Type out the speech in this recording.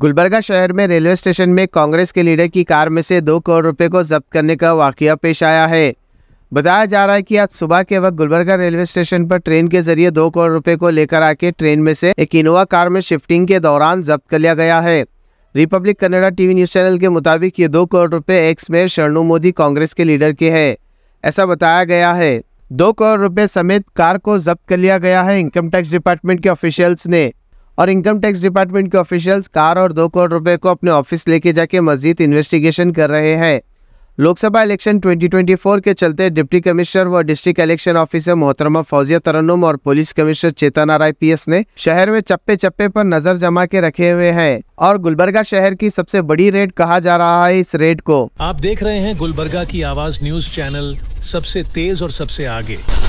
गुलबर्गा शहर में railway station में कांग्रेस के लीडर की कार में से दो करोड़ रुपए को जब्त करने का वाक्य पेश आया है बताया जा रहा है कि आज सुबह के वक्त गुलबर्गा रेलवे स्टेशन पर ट्रेन के जरिए दो करोड़ रुपए को लेकर आके ट्रेन में से एक इनोवा कार में शिफ्टिंग के दौरान जब्त कर लिया गया है republic Canada TV news channel के मुताबिक ये दो करोड़ रुपए एक्स मेयर शरणु मोदी कांग्रेस के लीडर के है ऐसा बताया गया है दो करोड़ रुपए समेत कार को जब्त कर लिया गया है इनकम टैक्स डिपार्टमेंट के ऑफिशियल्स ने और इनकम टैक्स डिपार्टमेंट के ऑफिशियल्स कार और दो करोड़ रुपए को अपने ऑफिस लेके जाके मजीद इन्वेस्टिगेशन कर रहे हैं लोकसभा इलेक्शन 2024 के चलते डिप्टी कमिश्नर व डिस्ट्रिक्ट इलेक्शन ऑफिसर मोहतरमा फौजिया तरन्नुम और police commissioner Chetna Rai PS ने शहर में चप्पे चप्पे पर नजर जमा के रखे हुए हैं और गुलबर्गा शहर की सबसे बड़ी रेड कहा जा रहा है इस रेड को आप देख रहे हैं गुलबर्गा की आवाज न्यूज चैनल सबसे तेज और सबसे आगे